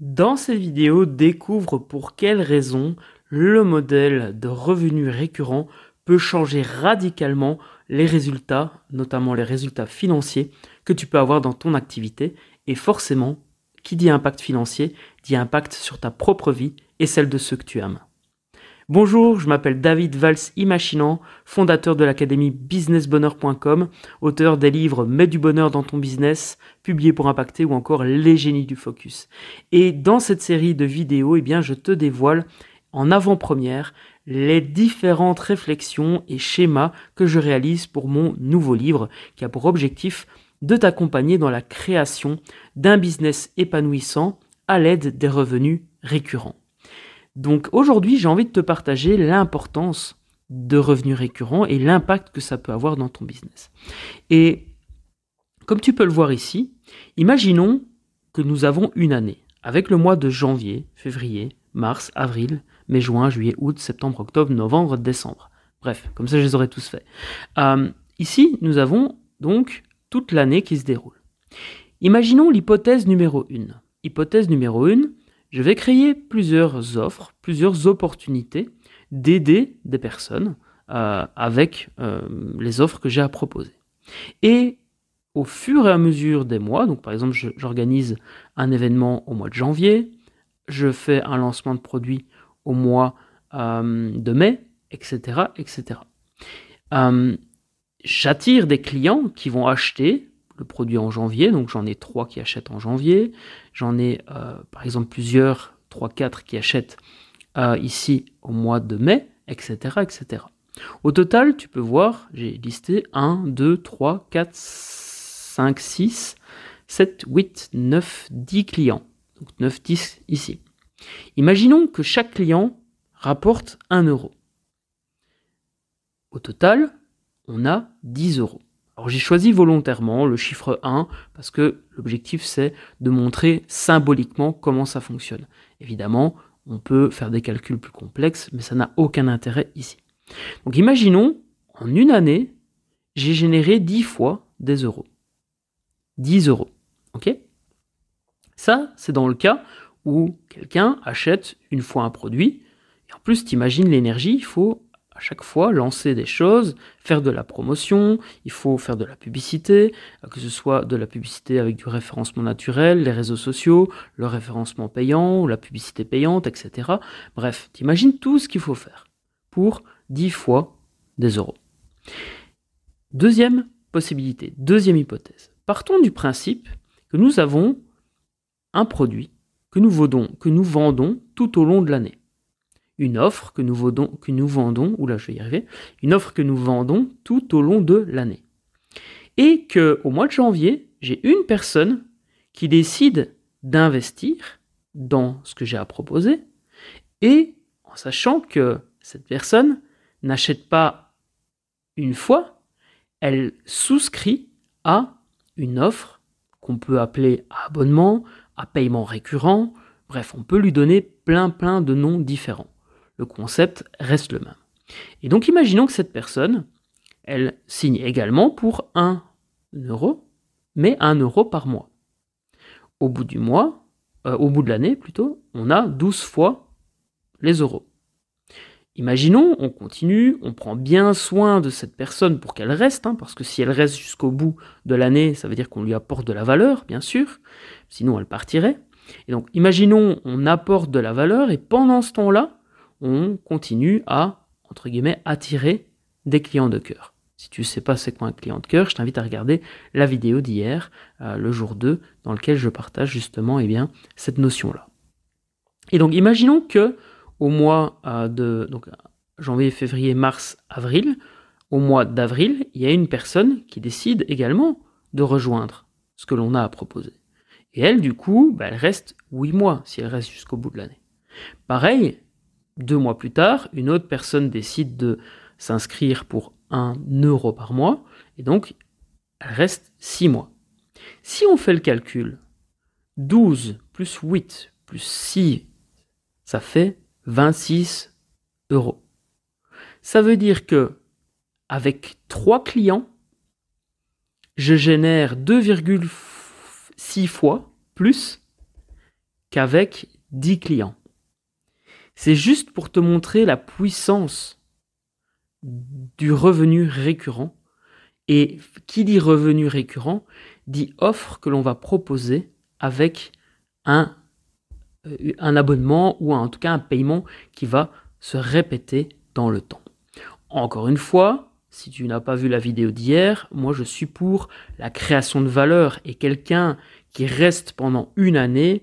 Dans cette vidéo, découvre pour quelles raisons le modèle de revenus récurrents peut changer radicalement les résultats, notamment les résultats financiers que tu peux avoir dans ton activité. Et forcément, qui dit impact financier dit impact sur ta propre vie et celle de ceux que tu aimes. Bonjour, je m'appelle David Valls imachinant fondateur de l'académie businessbonheur.com, auteur des livres Mets du bonheur dans ton business, publié pour impacter ou encore Les génies du focus. Et dans cette série de vidéos, eh bien, je te dévoile en avant-première les différentes réflexions et schémas que je réalise pour mon nouveau livre qui a pour objectif de t'accompagner dans la création d'un business épanouissant à l'aide des revenus récurrents. Donc aujourd'hui, j'ai envie de te partager l'importance de revenus récurrents et l'impact que ça peut avoir dans ton business. Et comme tu peux le voir ici, imaginons que nous avons une année, avec le mois de janvier, février, mars, avril, mai, juin, juillet, août, septembre, octobre, novembre, décembre. Bref, comme ça je les aurais tous faits. Euh, ici, nous avons donc toute l'année qui se déroule. Imaginons l'hypothèse numéro 1. Hypothèse numéro 1, je vais créer plusieurs offres, plusieurs opportunités d'aider des personnes euh, avec euh, les offres que j'ai à proposer. Et au fur et à mesure des mois, donc par exemple j'organise un événement au mois de janvier, je fais un lancement de produit au mois euh, de mai, etc. etc. J'attire des clients qui vont acheter le produit en janvier, donc j'en ai trois qui achètent en janvier, j'en ai euh, par exemple plusieurs, 3-4 qui achètent euh, ici au mois de mai, etc., etc. Au total, tu peux voir, j'ai listé 1, 2, 3, 4, 5, 6, 7, 8, 9, 10 clients. Donc 9, 10 ici. Imaginons que chaque client rapporte 1 euro. Au total, on a 10 euros. Alors j'ai choisi volontairement le chiffre 1 parce que l'objectif c'est de montrer symboliquement comment ça fonctionne. Évidemment, on peut faire des calculs plus complexes, mais ça n'a aucun intérêt ici. Donc imaginons, en une année, j'ai généré 10 fois des euros. 10 euros. OK Ça, c'est dans le cas où quelqu'un achète une fois un produit. Et en plus, t'imagines l'énergie, il faut à chaque fois lancer des choses, faire de la promotion, il faut faire de la publicité, euh, que ce soit de la publicité avec du référencement naturel, les réseaux sociaux, le référencement payant, la publicité payante, etc. Bref, t'imagines tout ce qu'il faut faire pour 10 fois des euros. Deuxième possibilité, deuxième hypothèse. Partons du principe que nous avons un produit que nous, vendons, que nous vendons tout au long de l'année une offre que nous, nous vendons, je vais y arriver, une offre que nous vendons tout au long de l'année. Et qu'au mois de janvier, j'ai une personne qui décide d'investir dans ce que j'ai à proposer, et en sachant que cette personne n'achète pas une fois, elle souscrit à une offre qu'on peut appeler à abonnement, à paiement récurrent, bref, on peut lui donner plein plein de noms différents le concept reste le même. Et donc imaginons que cette personne, elle signe également pour 1 euro, mais 1 euro par mois. Au bout du mois, euh, au bout de l'année plutôt, on a 12 fois les euros. Imaginons, on continue, on prend bien soin de cette personne pour qu'elle reste, hein, parce que si elle reste jusqu'au bout de l'année, ça veut dire qu'on lui apporte de la valeur, bien sûr, sinon elle partirait. Et donc imaginons, on apporte de la valeur, et pendant ce temps-là, on continue à, entre guillemets, attirer des clients de cœur. Si tu ne sais pas c'est quoi un client de cœur, je t'invite à regarder la vidéo d'hier, euh, le jour 2, dans lequel je partage justement eh bien, cette notion-là. Et donc imaginons que au mois euh, de donc, janvier, février, mars, avril, au mois d'avril, il y a une personne qui décide également de rejoindre ce que l'on a à proposer. Et elle, du coup, bah, elle reste 8 mois si elle reste jusqu'au bout de l'année. Pareil, deux mois plus tard, une autre personne décide de s'inscrire pour 1 euro par mois, et donc elle reste 6 mois. Si on fait le calcul, 12 plus 8 plus 6, ça fait 26 euros. Ça veut dire que avec trois clients, je génère 2,6 fois plus qu'avec 10 clients. C'est juste pour te montrer la puissance du revenu récurrent. Et qui dit revenu récurrent dit offre que l'on va proposer avec un, euh, un abonnement ou en tout cas un paiement qui va se répéter dans le temps. Encore une fois, si tu n'as pas vu la vidéo d'hier, moi je suis pour la création de valeur et quelqu'un qui reste pendant une année,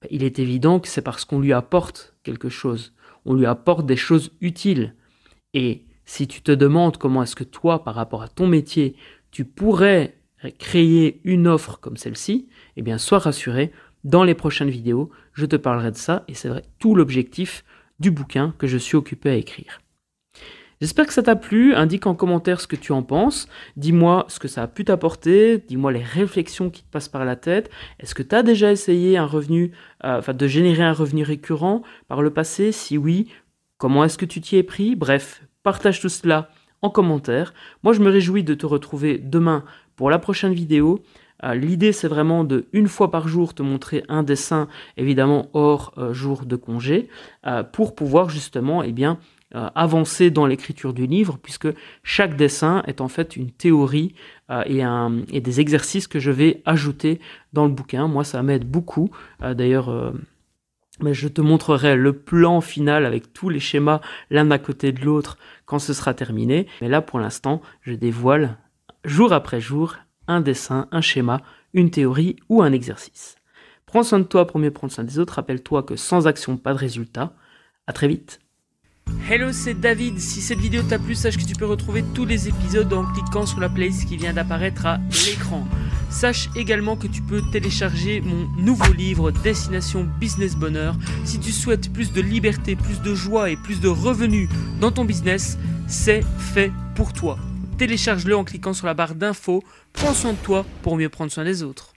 bah, il est évident que c'est parce qu'on lui apporte quelque chose, on lui apporte des choses utiles. Et si tu te demandes comment est-ce que toi, par rapport à ton métier, tu pourrais créer une offre comme celle-ci, eh bien sois rassuré, dans les prochaines vidéos, je te parlerai de ça et c'est tout l'objectif du bouquin que je suis occupé à écrire. J'espère que ça t'a plu, indique en commentaire ce que tu en penses, dis-moi ce que ça a pu t'apporter, dis-moi les réflexions qui te passent par la tête, est-ce que tu as déjà essayé un revenu, euh, de générer un revenu récurrent par le passé, si oui, comment est-ce que tu t'y es pris, bref, partage tout cela en commentaire. Moi je me réjouis de te retrouver demain pour la prochaine vidéo. Euh, l'idée, c'est vraiment de, une fois par jour, te montrer un dessin, évidemment hors euh, jour de congé, pour pouvoir justement, eh bien, euh, avancer dans l'écriture du livre, puisque chaque dessin est en fait une théorie euh, et, des exercices que je vais ajouter dans le bouquin. Moi, ça m'aide beaucoup. Euh, d'ailleurs, je te montrerai le plan final avec tous les schémas l'un à côté de l'autre quand ce sera terminé. Mais là, pour l'instant, je dévoile jour après jour un dessin, un schéma, une théorie ou un exercice. Prends soin de toi pour mieux prendre soin des autres. Rappelle-toi que sans action, pas de résultat. À très vite. Hello, c'est David. Si cette vidéo t'a plu, sache que tu peux retrouver tous les épisodes en cliquant sur la playlist qui vient d'apparaître à l'écran. Sache également que tu peux télécharger mon nouveau livre Destination Business Bonheur. Si tu souhaites plus de liberté, plus de joie et plus de revenus dans ton business, c'est fait pour toi. Télécharge-le en cliquant sur la barre d'infos. Prends soin de toi pour mieux prendre soin des autres.